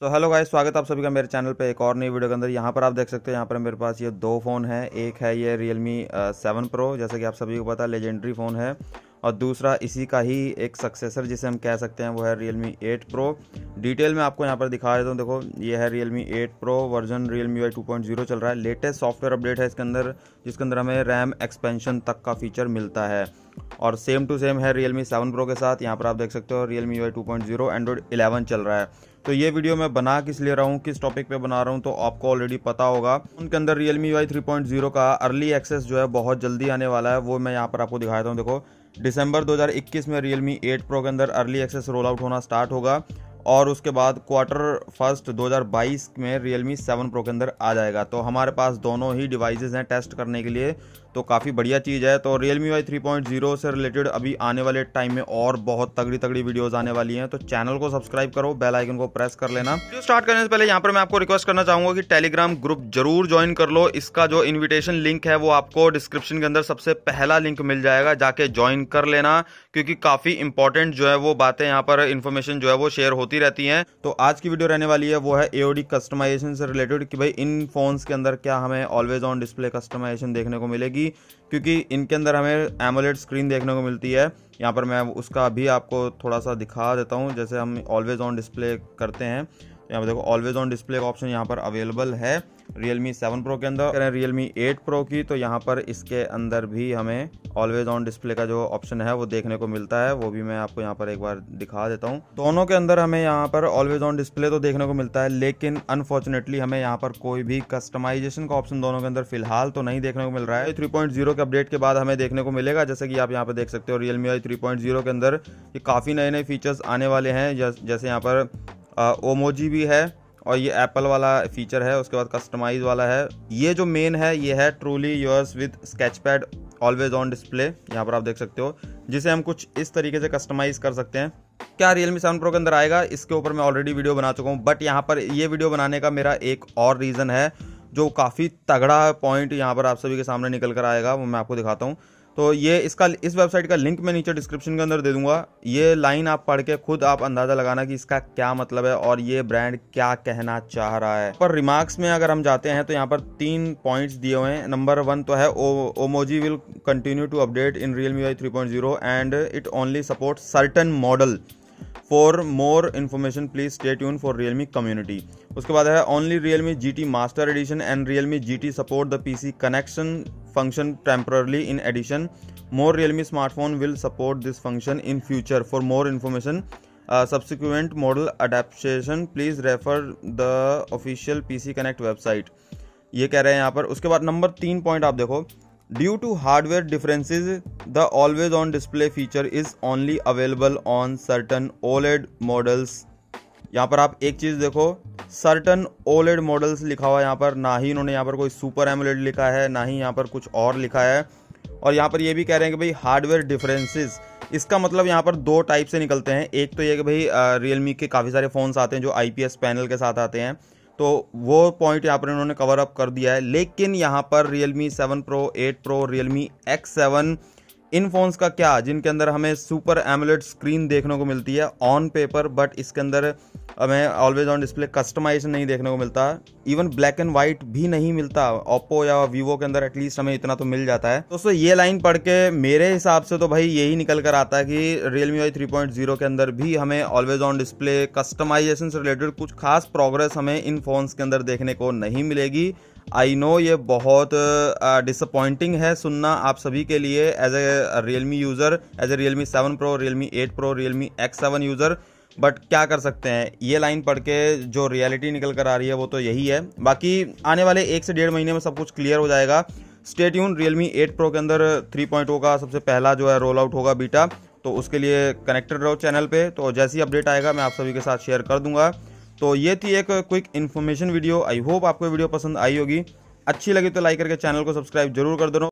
तो hello guys स्वागत आप सभी का मेरे चैनल पे एक और नई वीडियो के अंदर यहाँ पर आप देख सकते हैं यहाँ पर मेरे पास ये दो फ़ोन है एक है ये रियल मी सेवन प्रो जैसे कि आप सभी को पता है लेजेंडरी फ़ोन है और दूसरा इसी का ही एक सक्सेसर जिसे हम कह सकते हैं वो है Realme eight pro detail में आपको यहाँ पर दिखा देता हूँ देखो ये है Realme eight pro version real two point zero चल रहा है लेटेस्ट सॉफ्टवेयर अपडेट है इसके अंदर जिसके अंदर हमें रैम एक्सपेंशन तक का फीचर मिलता है और सेम टू सेम है Realme सेवन प्रो के साथ यहाँ पर आप देख सकते हो two point zero Android eleven चल रहा है तो ये वीडियो मैं बना किस ले रहा हूँ किस टॉपिक पे बना रहा हूँ तो आपको ऑलरेडी पता होगा उनके अंदर Realme UI 3.0 का अर्ली एक्सेस जो है बहुत जल्दी आने वाला है वो मैं यहाँ पर आपको दिखाता हूँ देखो दिसंबर 2021 में Realme 8 Pro के अंदर अर्ली एक्सेस रोल आउट होना स्टार्ट होगा और उसके बाद क्वार्टर फर्स्ट 2022 में Realme 7 Pro के अंदर आ जाएगा तो हमारे पास दोनों ही डिवाइसेज हैं टेस्ट करने के लिए तो काफ़ी बढ़िया चीज़ है तो Realme UI three point zero से रिलेटेड अभी आने वाले टाइम में और बहुत तगड़ी तगड़ी वीडियोस आने वाली हैं तो चैनल को सब्सक्राइब करो बेल आइकन को प्रेस कर लेना वीडियो तो स्टार्ट करने से पहले यहाँ पर मैं आपको रिक्वेस्ट करना चाहूँगा कि टेलीग्राम ग्रुप जरूर ज्वाइन कर लो इसका जो इन्विटेशन लिंक है वो आपको डिस्क्रिप्शन के अंदर सबसे पहला लिंक मिल जाएगा जाके ज्वाइन कर लेना क्योंकि काफ़ी इंपॉर्टेंट जो है वो बातें यहाँ पर इन्फॉर्मेशन जो है वो शेयर होती रहती हैं तो आज की वीडियो रहने वाली है वो है एओडी कस्टमाइजेशन से रिलेटेड कि भाई इन फोन्स के अंदर क्या हमें ऑलवेज ऑन डिस्प्ले कस्टमाइजेशन देखने को मिलेगी होगी क्योंकि इनके अंदर हमें एमोलेट स्क्रीन देखने को मिलती है यहाँ पर मैं उसका भी आपको थोड़ा सा दिखा देता हूँ जैसे हम ऑलवेज़ ऑन डिस्प्ले करते हैं यहाँ पर देखो ऑलवेज ऑन डिस्प्ले का ऑप्शन यहाँ पर अवेलेबल है रियलमी सेवन प्रो के अंदर करें Realme एट प्रो की तो यहाँ पर इसके अंदर भी हमें ऑलवेज ऑन डिस्प्ले का जो ऑप्शन है वो देखने को मिलता है वो भी मैं आपको यहाँ पर एक बार दिखा देता हूँ दोनों के अंदर हमें यहाँ पर ऑलवेज ऑन डिस्प्ले तो देखने को मिलता है लेकिन अनफॉर्चुनेटली हमें यहाँ पर कोई भी कस्टमाइजेशन का ऑप्शन दोनों के अंदर फिलहाल तो नहीं देखने को मिल रहा है थ्री पॉइंट जीरो के अपडेट के बाद हमें देखने को मिलेगा जैसे कि आप यहाँ पर देख सकते हो Realme UI three point zero के अंदर ये काफ़ी नए नए फीचर्स आने वाले हैं जैसे यहाँ पर ओमोजी भी है और ये एप्पल वाला फीचर है उसके बाद कस्टमाइज वाला है ये जो मेन है ये है truly yours with sketch pad always on display यहाँ पर आप देख सकते हो जिसे हम कुछ इस तरीके से कस्टमाइज़ कर सकते हैं क्या मी सेवन प्रो के अंदर आएगा इसके ऊपर मैं ऑलरेडी वीडियो बना चुका हूँ बट यहाँ पर ये वीडियो बनाने का मेरा एक और रीज़न है जो काफ़ी तगड़ा पॉइंट यहाँ पर आप सभी के सामने निकल कर आएगा वो मैं आपको दिखाता हूँ तो ये इसका इस वेबसाइट का लिंक मैं नीचे डिस्क्रिप्शन के अंदर दे दूंगा ये लाइन आप पढ़ के खुद आप अंदाज़ा लगाना कि इसका क्या मतलब है और ये ब्रांड क्या कहना चाह रहा है पर रिमार्क्स में अगर हम जाते हैं तो यहाँ पर तीन पॉइंट्स दिए हुए हैं नंबर वन तो है Omoji will continue to update in Realme UI three point zero and it only support certain model for more information please stay tune for Realme community उसके बाद है only Realme G T master edition and Realme G T support the P C connection function temporarily in addition more Realme smartphone will support this function in future for more information subsequent model adaptation please refer the official P C connect website ये कह रहे हैं यहाँ पर उसके बाद number तीन point आप देखो due to hardware differences the always on display feature is only available on certain OLED models यहाँ पर आप एक चीज़ देखो सर्टन ओलेड मॉडल्स लिखा हुआ है यहाँ पर ना ही उन्होंने यहाँ पर कोई सुपर एमोलेड लिखा है ना ही यहाँ पर कुछ और लिखा है और यहाँ पर ये भी कह रहे हैं कि भाई हार्डवेयर डिफरेंसेस इसका मतलब यहाँ पर दो टाइप से निकलते हैं एक तो ये कि भाई रियलमी के काफ़ी सारे फ़ोन्स आते हैं जो आई पैनल के साथ आते हैं तो वो पॉइंट यहाँ पर इन्होंने कवर अप कर दिया है लेकिन यहाँ पर Realme 7 Pro 8 Pro Realme X7 इन फ़ोन्स का क्या जिनके अंदर हमें सुपर एमुलेट स्क्रीन देखने को मिलती है ऑन पेपर बट इसके अंदर हमें ऑलवेज ऑन डिस्प्ले कस्टमाइजेशन नहीं देखने को मिलता इवन ब्लैक एंड व्हाइट भी नहीं मिलता ओप्पो या वीवो के अंदर एटलीस्ट हमें इतना तो मिल जाता है दोस्तों ये लाइन पढ़ के मेरे हिसाब से तो भाई यही निकल कर आता है कि Realme UI three point zero के अंदर भी हमें ऑलवेज ऑन डिस्प्ले कस्टमाइजेशन से रिलेटेड कुछ खास प्रोग्रेस हमें इन फोन्स के अंदर देखने को नहीं मिलेगी आई नो ये बहुत डिसअपॉइंटिंग uh, है सुनना आप सभी के लिए as a Realme user as a Realme seven pro Realme eight pro Realme X seven user but क्या कर सकते हैं ये लाइन पढ़ के जो रियलिटी निकल कर आ रही है वो तो यही है बाकी आने वाले एक से डेढ़ महीने में सब कुछ क्लियर हो जाएगा स्टेट यून रियलमी एट प्रो के अंदर पॉइंट oh का सबसे पहला जो है रोल आउट होगा बीटा तो उसके लिए कनेक्टेड रहो चैनल पे तो जैसी अपडेट आएगा मैं आप सभी के साथ शेयर कर दूंगा तो ये थी एक quick information video I hope आपको वीडियो पसंद आई होगी अच्छी लगी तो लाइक करके चैनल को सब्सक्राइब जरूर कर दो